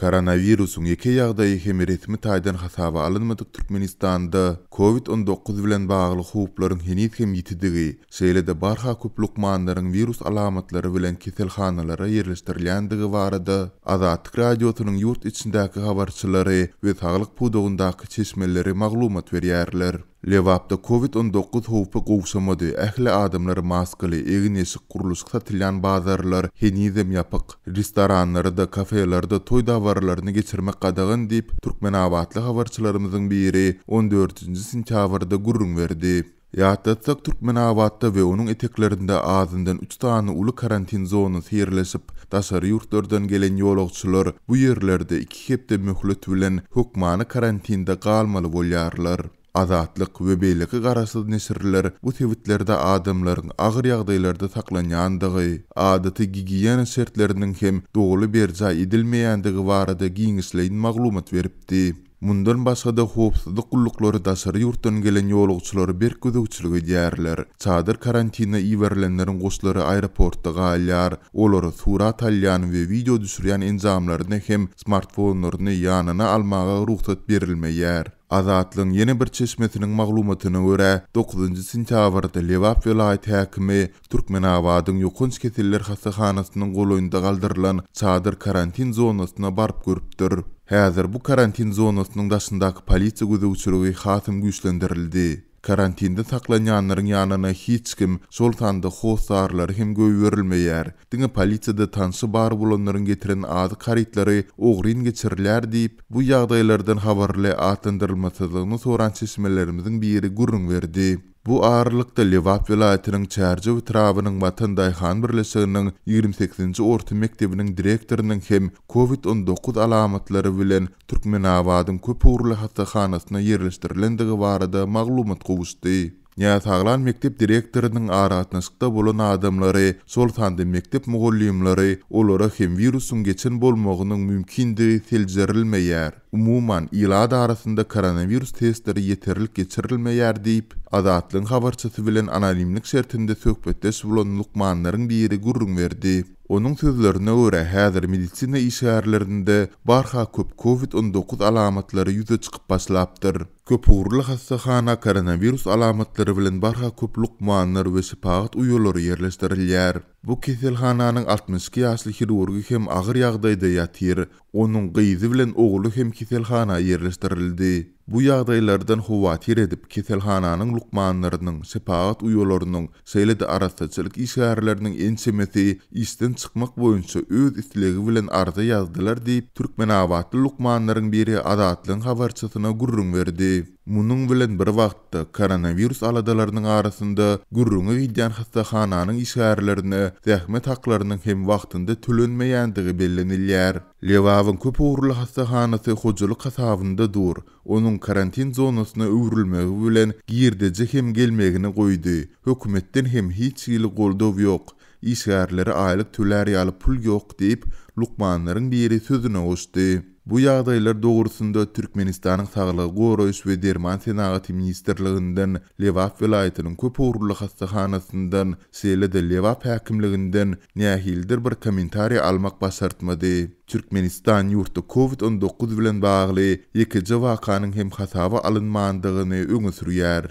Koronavirusun iki yağdayı hemi resmi taydan hasaba alınmadık Türkmenistan'da COVID-19 bilen bağlı хуупларын henit yitidigi, şeyle de barha virus alamatları bilen keselhanalara yerleştirilendigi varada, Azatik Radyosunun yurt içindaki havarçıları ve sağlık pudoğundaki çeşmeleri maglumat veriyerler. Levapda COVID-19 howpy gowşamady. Ähli adamlar maskaly, egin ýeşik gurulmuş satilyan bazarlar, henizem ýapyk, restoranlarda, kafelerde toy dawarlaryny geçirmek gadagyn deyip türkmen awatly biri 14-nji sentýabrda gurrun verdi. Ýatdatsak türkmen awatda we onuň eteklerinde azyndan 3 tane ulu karantin zonu seýrleşip, daşary ýurtlardan gelen ýolagçylar bu ýerlerde 2 hepde mühlet bilen hukmany karantinde galmaly bolýarlar. azatlyk we beýleki garasyz nesirler bu tewitlerde adamlaryň agyr ýagdaýlarda saklanýandygy, adaty gigiýena şertleriniň hem dogry bir jaý edilmeýändigi barada giňisleýin maglumat beripdi. Mundan başga da howpsuzlyk gullukları daşary ýurtdan gelen ýolugçylary bir gözükçülige diýerler. Çadır karantina iwerlenleriň goşlary aeroportda galýar. Olary surat alýan we video düşürýän enjamlaryny hem smartfonlaryny ýanyna almaga ruhsat berilmeýär. Azatlyň ýene bir çeşmesiniň maglumatyny görä, 9-njy sentýabrda Lewap welaýeti häkimi Türkmenawadyň ýokunç kesiller hasahanasynyň goýunda galdyrylan çadyr karantin zonasyna baryp görüpdir. Häzir bu karantin zonasynyň daşyndaky polisiýa gözegçiligi hatym güýçlendirildi. Karantinde saklanýanlaryň ýanyna hiç kim sultanda hoşsarlar hem göýberilmeýär. Diňe polisiýada tansy bar bolanlaryň getiren ady karytlary ogryn geçirler diýip bu ýagdaýlardan habarly atandyrylmasyzlygyny soran çeşmelerimiziň biri gurrun verdi. Бұ арылықты левап вилайтының чәржі өтіравының хан қан 28-ші ортымектебінің директорінің хем COVID-19 аламатлары өлін түркмен авадың көп ұғырлық асты қанасына ерліштірлендіғі барады мағлуматқы Ýa taglan mektep direktorynyň aratnaşykda bolan adamlary, sol mekdep mektep mugallimleri olara hem virusun geçen bolmagynyň mümkindigi seljerilmeýär. Umuman ilad arasynda koronavirus testleri ýeterlik geçirilmeýär diýip Azatlyň habarçysy bilen anonimlik şertinde söhbetde bolan Lukmanlaryň biri gurrun berdi. Onun sözlerine göre häzir meditsina işgärlerinde barha köp COVID-19 alamatlary ýüze çykyp başlapdyr. Köpürlü hastahana koronavirus alamatları bilen barha köplük muanlar we şifaat uyulary yerleşdirilýär. Bu kesilhananyň 62 ýaşly hirurgy hem agyr ýagdaýda ýatyr, onuň gyzy bilen ogly hem kesilhana yerleşdirildi. bu yağdaylardan howatir edip Kethelhananın lukmanlarının, sepaat uyolarının, seyledi arasacılık işarlarının en istin isten çıkmak boyunca öz istilegi vilen arda yazdılar deyip, Türkmenavatlı lukmanların biri adatlı adatlı gurrun verdi. Munun bilen bir wagtda koronavirus aladalarynyň arasynda gurrunyň ýetýän hastahananyň işgärlerini zähmet haklarynyň hem wagtynda tölenmeýändigi bellenilýär. Lewawyň köp ugurly hastahanasy hojuly hasabynda dur. Onuň karantin zonasyna öwrülmegi bilen girdeje hem gelmegini goýdy. Hökümetden hem hiç ýyl goldaw ýok. İşgärleri aýlyk töler ýaly pul ýok diýip lukmanlaryň biri sözüne goşdy. Bu ýagdaýlar dogrusunda Türkmenistanyň Saglygy goraýyş we derman senagaty ministrliginden Lewaf vilayatynyň köp urully hassahanasyndan selede Lewaf häkimliginden nähildir bir kommentari almak başartmady. Türkmenistan ýurtda COVID-19 bilen bagly ýeke jewa hem hasaby alynmandygyny öňe sürýär.